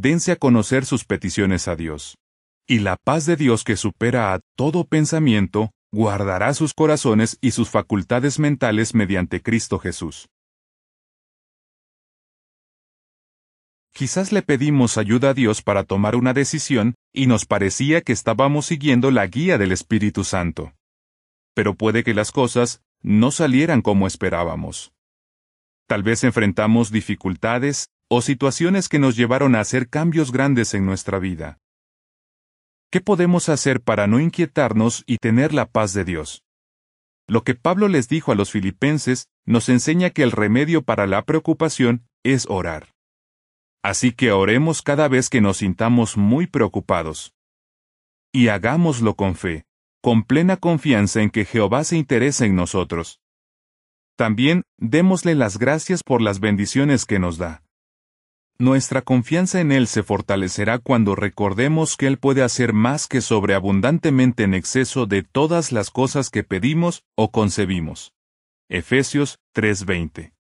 dense a conocer sus peticiones a Dios. Y la paz de Dios que supera a todo pensamiento, guardará sus corazones y sus facultades mentales mediante Cristo Jesús. Quizás le pedimos ayuda a Dios para tomar una decisión, y nos parecía que estábamos siguiendo la guía del Espíritu Santo. Pero puede que las cosas no salieran como esperábamos. Tal vez enfrentamos dificultades, o situaciones que nos llevaron a hacer cambios grandes en nuestra vida. ¿Qué podemos hacer para no inquietarnos y tener la paz de Dios? Lo que Pablo les dijo a los filipenses nos enseña que el remedio para la preocupación es orar. Así que oremos cada vez que nos sintamos muy preocupados. Y hagámoslo con fe, con plena confianza en que Jehová se interesa en nosotros. También démosle las gracias por las bendiciones que nos da. Nuestra confianza en Él se fortalecerá cuando recordemos que Él puede hacer más que sobreabundantemente en exceso de todas las cosas que pedimos o concebimos. Efesios 3:20